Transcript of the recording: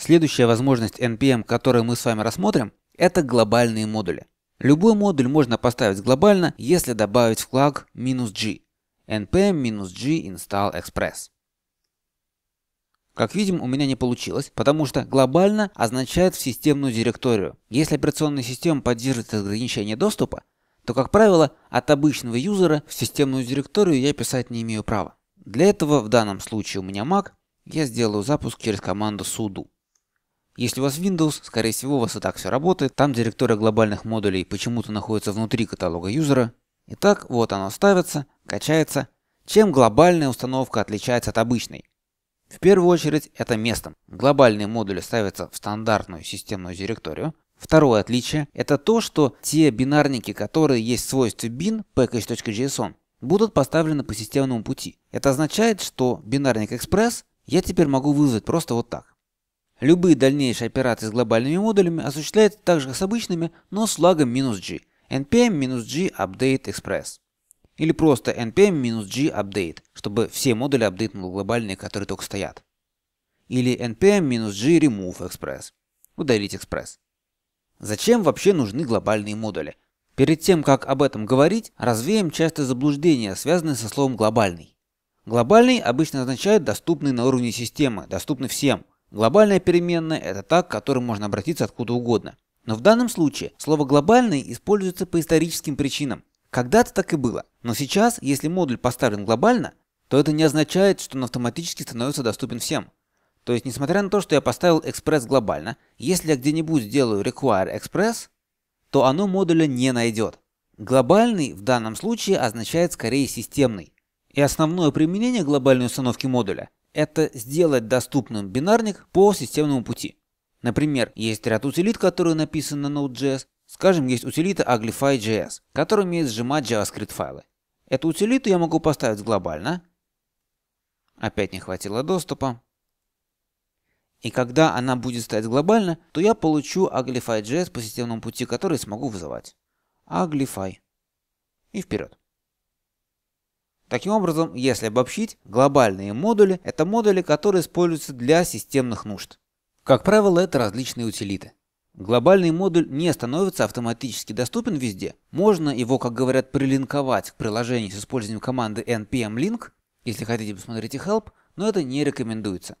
Следующая возможность NPM, которую мы с вами рассмотрим, это глобальные модули. Любой модуль можно поставить глобально, если добавить флаг "-g", npm-g install express. Как видим, у меня не получилось, потому что глобально означает в системную директорию. Если операционная система поддерживает ограничение доступа, то, как правило, от обычного юзера в системную директорию я писать не имею права. Для этого в данном случае у меня Mac, я сделаю запуск через команду sudo. Если у вас Windows, скорее всего у вас и так все работает, там директория глобальных модулей почему-то находится внутри каталога юзера. Итак, вот оно ставится, качается. Чем глобальная установка отличается от обычной? В первую очередь это местом. Глобальные модули ставятся в стандартную системную директорию. Второе отличие – это то, что те бинарники, которые есть в свойстве bin package.json, будут поставлены по системному пути. Это означает, что бинарник Express я теперь могу вызвать просто вот так. Любые дальнейшие операции с глобальными модулями осуществляются так же, как с обычными, но с лагом -G. npm-g update express. Или просто npm-g update, чтобы все модули апдейтнул глобальные, которые только стоят. Или npm-g remove express. Удалить экспресс. Зачем вообще нужны глобальные модули? Перед тем, как об этом говорить, развеем частое заблуждение, связанное со словом «глобальный». Глобальный обычно означает доступный на уровне системы, доступный всем – Глобальная переменная – это та, к которой можно обратиться откуда угодно. Но в данном случае слово «глобальный» используется по историческим причинам. Когда-то так и было. Но сейчас, если модуль поставлен глобально, то это не означает, что он автоматически становится доступен всем. То есть, несмотря на то, что я поставил Express глобально, если я где-нибудь сделаю Require Express, то оно модуля не найдет. Глобальный в данном случае означает скорее системный. И основное применение глобальной установки модуля это сделать доступным бинарник по системному пути. Например, есть ряд утилит, которые написаны на Node.js. Скажем, есть утилита Uglify.js, которая умеет сжимать JavaScript файлы. Эту утилиту я могу поставить глобально. Опять не хватило доступа. И когда она будет стоять глобально, то я получу Uglify.js по системному пути, который смогу вызывать. Uglify. И вперед. Таким образом, если обобщить, глобальные модули – это модули, которые используются для системных нужд. Как правило, это различные утилиты. Глобальный модуль не становится автоматически доступен везде. Можно его, как говорят, прилинковать к приложению с использованием команды npm link, если хотите посмотреть и help, но это не рекомендуется.